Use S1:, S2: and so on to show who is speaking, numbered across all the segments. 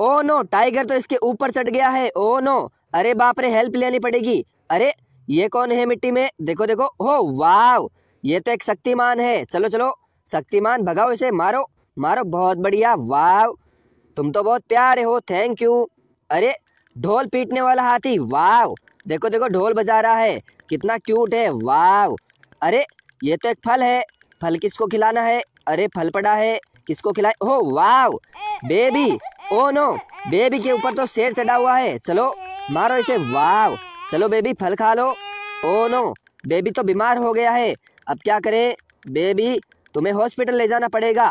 S1: Oh no tiger तो इसके ऊपर चढ़ गया है ओ नो अरे बाप रे हेल्प लेनी पड़ेगी अरे ये कौन है मिट्टी में देखो देखो हो वाव ये तो एक शक्तिमान है चलो चलो शक्तिमान भगाओ इसे मारो मारो बहुत बढ़िया वाव तुम तो बहुत प्यारे हो थैंक यू अरे ढोल पीटने वाला हाथी वाव देखो देखो ढोल बजा रहा है कितना क्यूट है वाव अरे ये तो एक फल है फल किसको खिलाना है अरे फल पड़ा है किसको खिलाए हो wow baby oh no baby के ऊपर तो शेर चढ़ा हुआ है चलो मारो इसे वाव चलो बेबी फल खा लो ओ नो बेबी तो बीमार हो गया है अब क्या करें बेबी तुम्हें हॉस्पिटल ले जाना पड़ेगा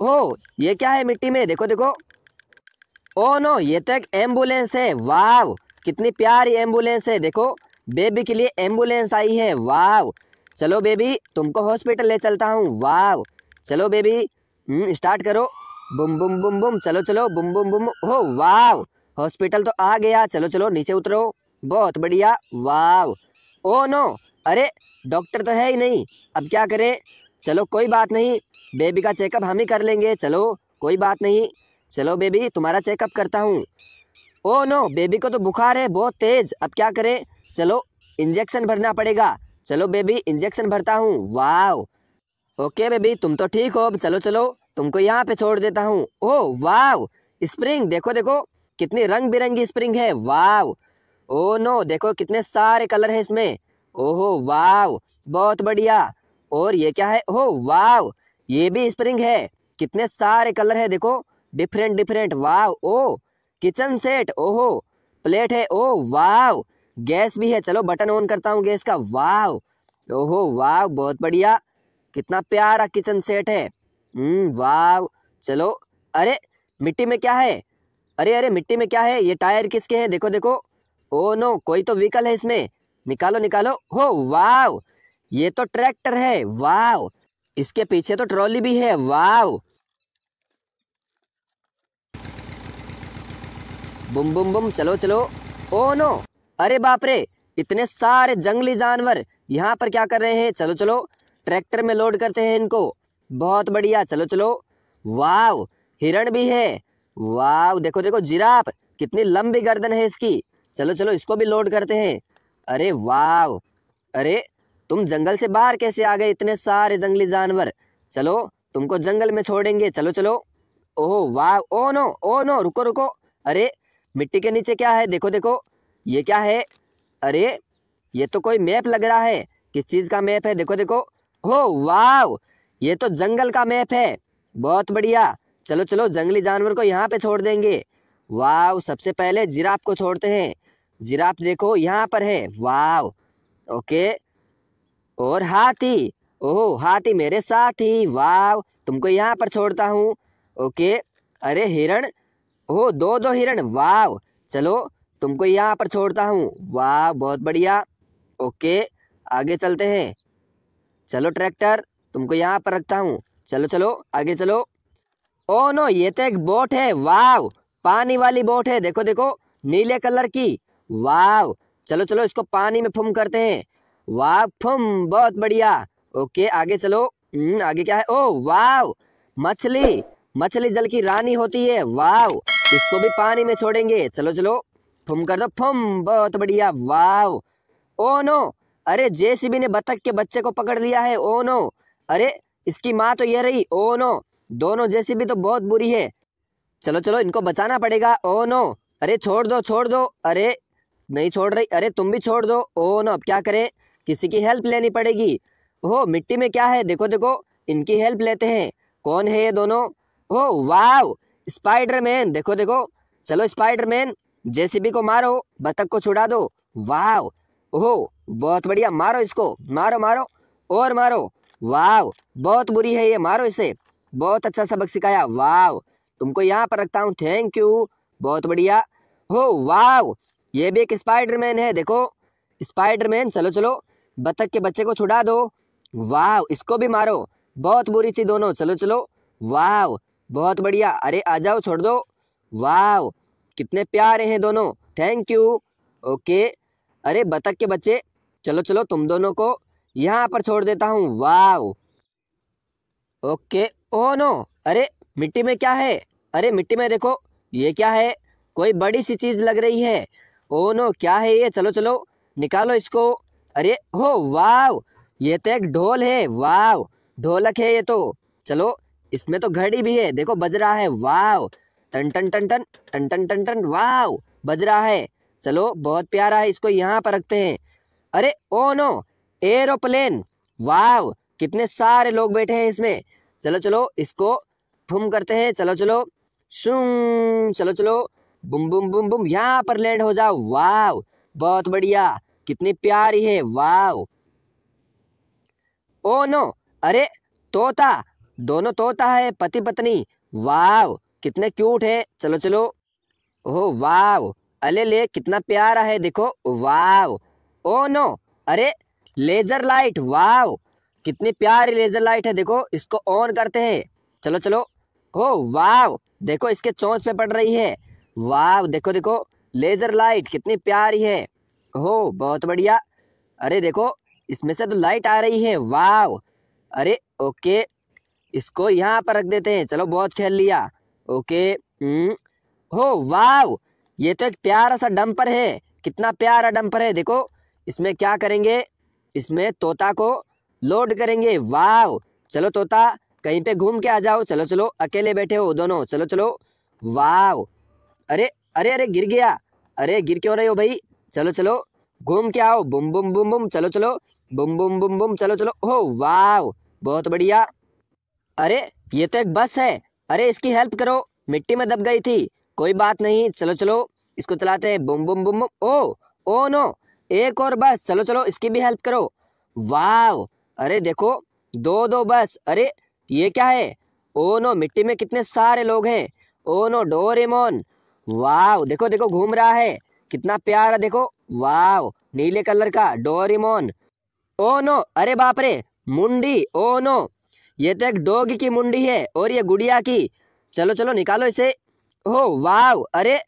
S1: ओ ये क्या है मिट्टी में देखो देखो ओ नो ये तो एक एम्बुलेंस है वाव कितनी प्यारी एम्बुलेंस है देखो बेबी के लिए एम्बुलेंस आई है वाव चलो बेबी तुमको हॉस्पिटल ले चलता हूँ वाव चलो बेबी स्टार्ट हम्म, करो बुम बुम बुम बुम चलो चलो बुम बुम बुम हो वाव हॉस्पिटल तो आ गया चलो चलो नीचे उतरो बहुत बढ़िया वाव ओ नो अरे डॉक्टर तो है ही नहीं अब क्या करें चलो कोई बात नहीं बेबी का चेकअप हम ही कर लेंगे चलो कोई बात नहीं चलो बेबी तुम्हारा चेकअप करता हूँ ओ नो बेबी को तो बुखार है बहुत तेज़ अब क्या करें चलो इंजेक्शन भरना पड़ेगा चलो बेबी इंजेक्शन भरता हूँ वाव ओके बेबी तुम तो ठीक हो अब चलो चलो तुमको यहाँ पे छोड़ देता हूँ ओ वाव स्प्रिंग देखो देखो कितनी रंग बिरंगी स्प्रिंग है वाव ओ नो देखो कितने सारे कलर है इसमें ओहो वाव बहुत बढ़िया और ये क्या है ओ वाव ये भी स्प्रिंग है कितने सारे कलर है देखो different different wow oh kitchen set ओहो प्लेट है ओ वाव गैस भी है चलो बटन ऑन करता हूँ गैस का वाव ओहो वाव बहुत बढ़िया कितना प्यारा किचन सेट है हम्म, वाह चलो अरे मिट्टी में क्या है अरे अरे मिट्टी में क्या है ये टायर किसके हैं देखो देखो ओ नो कोई तो व्हीकल है इसमें निकालो निकालो हो वाव ये तो ट्रैक्टर है वाव इसके पीछे तो ट्रॉली भी है वाव बुम बुम बुम चलो चलो ओ नो अरे बाप रे इतने सारे जंगली जानवर यहाँ पर क्या कर रहे हैं चलो चलो ट्रैक्टर में लोड करते हैं इनको बहुत बढ़िया चलो चलो वाव हिरण भी है वाव देखो देखो जिराफ कितनी लंबी गर्दन है इसकी चलो चलो इसको भी लोड करते हैं अरे वाव अरे तुम जंगल से बाहर कैसे आ गए इतने सारे जंगली जानवर चलो तुमको जंगल में छोड़ेंगे चलो चलो ओहो वाव ओ नो ओ नो रुको रुको अरे मिट्टी के नीचे क्या है देखो देखो ये क्या है अरे ये तो कोई मैप लग रहा है किस चीज़ का मैप है देखो देखो हो वाव ये तो जंगल का मैप है बहुत बढ़िया चलो चलो जंगली जानवर को यहाँ पे छोड़ देंगे वाव सबसे पहले जिराफ को छोड़ते हैं जिराफ देखो यहाँ पर है वाव ओके और हाथी ओहो हाथी मेरे साथ ही वाव तुमको यहाँ पर छोड़ता हूँ ओके अरे हिरण ओह दो दो हिरण वाव चलो तुमको यहाँ पर छोड़ता हूँ वाव बहुत बढ़िया ओके आगे चलते हैं चलो ट्रैक्टर तुमको यहाँ पर रखता हूँ चलो चलो आगे चलो ओ नो ये तो एक बोट है वाव पानी वाली बोट है देखो देखो नीले कलर की वाव चलो चलो इसको पानी में फुम करते हैं वाव फुम बहुत बढ़िया ओके आगे चलो हम्म, आगे क्या है ओ वाव मछली मछली जल की रानी होती है वाव इसको भी पानी में छोड़ेंगे चलो चलो फुम कर दो फुम बहुत बढ़िया वाव ओ नो अरे जेसीबी ने बतख के बच्चे को पकड़ लिया है ओ नो अरे इसकी माँ तो यह रही ओ नो दोनों जैसी भी तो बहुत बुरी है चलो चलो इनको बचाना पड़ेगा ओ नो अरे छोड़ दो छोड़ दो अरे नहीं छोड़ रही अरे तुम भी छोड़ दो ओ नो अब क्या करें किसी की हेल्प लेनी पड़ेगी हो मिट्टी में क्या है देखो देखो इनकी हेल्प लेते हैं कौन है ये दोनों हो वाव स्पाइडरमैन देखो देखो चलो स्पाइडरमैन जेसीबी को मारो बतख को छुड़ा दो वाव ओहो बहुत बढ़िया मारो इसको मारो मारो और मारो वाव बहुत बुरी है ये मारो इसे बहुत अच्छा सबक सिखाया वाव तुमको यहाँ पर रखता हूँ थैंक यू बहुत बढ़िया हो वाव ये भी एक स्पाइडरमैन है देखो स्पाइडरमैन चलो चलो बतख के बच्चे को छुड़ा दो वाव इसको भी मारो बहुत बुरी थी दोनों चलो चलो वाव बहुत बढ़िया अरे आ जाओ छोड़ दो वाव कितने प्यारे हैं दोनों थैंक यू ओके अरे बतख के बच्चे चलो चलो तुम दोनों को यहाँ पर छोड़ देता हूँ वाह ओके ओ नो अरे मिट्टी में क्या है अरे मिट्टी में देखो ये क्या है कोई बड़ी सी चीज़ लग रही है ओ नो क्या है ये चलो चलो निकालो इसको अरे हो वाह ये तो एक ढोल है वाह ढोलक है ये तो चलो इसमें तो घड़ी भी है देखो बज रहा है वाह टन टन टन टन टन टन टन टन वाह बज रहा है चलो बहुत प्यारा है इसको यहाँ पर रखते हैं अरे ओ नो एरोप्लेन वाव कितने सारे लोग बैठे हैं इसमें चलो चलो इसको फुम करते हैं चलो चलो शुम चलो चलो बुम बुम बुम बुम यहाँ पर लैंड हो जाओ वाव बहुत बढ़िया कितनी प्यारी है वाव ओ नो अरे तोता दोनों तोता है पति पत्नी वाव कितने क्यूट है चलो चलो ओ वाव अले ले कितना प्यारा है देखो वाव ओ नो अरे लेजर लाइट वाव कितनी प्यारी लेजर लाइट है देखो इसको ऑन करते हैं चलो चलो हो वाव देखो इसके चौंस पे पड़ रही है वाव देखो देखो लेजर लाइट कितनी प्यारी है हो बहुत बढ़िया अरे देखो इसमें से तो लाइट आ रही है वाव अरे ओके इसको यहाँ पर रख देते हैं चलो बहुत खेल लिया ओके हम्म। हो वाव ये तो एक प्यारा सा डंपर है कितना प्यारा डंपर है देखो इसमें क्या करेंगे इसमें तोता को लोड करेंगे वाव चलो तोता कहीं पे घूम के आ जाओ चलो चलो अकेले बैठे हो दोनों चलो चलो वाव अरे अरे अरे गिर गया अरे गिर क्यों रहे हो भाई चलो चलो घूम के आओ बुम बुम बुम बुम चलो चलो बुम बुम बुम बुम चलो चलो हो वाव बहुत बढ़िया अरे ये तो एक बस है अरे इसकी हेल्प करो मिट्टी में दब गई थी कोई बात नहीं चलो चलो इसको चलाते हैं बुम बुम बुम बुम ओ ओ नो एक और बस चलो चलो इसकी भी हेल्प करो वाह अरे देखो दो दो बस अरे ये क्या है ओ नो मिट्टी में कितने सारे लोग हैं ओ नो डोरेमोन वाह देखो देखो घूम रहा है कितना प्यारा देखो वाह नीले कलर का डोरेमोन ओ नो अरे बाप रे मुंडी ओ नो ये तो एक डोग की मुंडी है और ये गुड़िया की चलो चलो निकालो इसे ओ वाह अरे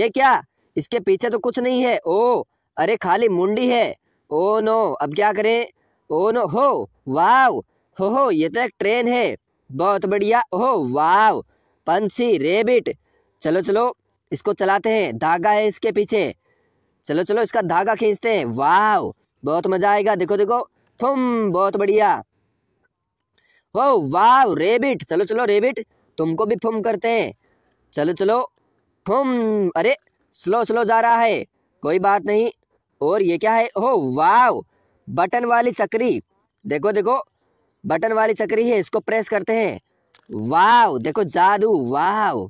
S1: ये क्या इसके पीछे तो कुछ नहीं है ओ अरे खाली मुंडी है ओ नो अब क्या करें ओ नो हो वाव हो हो ये तो एक ट्रेन है बहुत बढ़िया हो वाव पंछी रेबिट चलो चलो इसको चलाते हैं धागा है इसके पीछे चलो चलो इसका धागा खींचते हैं वाव बहुत मजा आएगा देखो देखो फुम बहुत बढ़िया हो वाव रेबिट चलो चलो रेबिट तुमको भी फुम करते हैं चलो चलो फुम अरे स्लो स्लो जा रहा है कोई बात नहीं और ये क्या है ओ वाव बटन वाली चक्री देखो देखो बटन वाली चक्री है इसको प्रेस करते हैं वाव देखो जादू वाव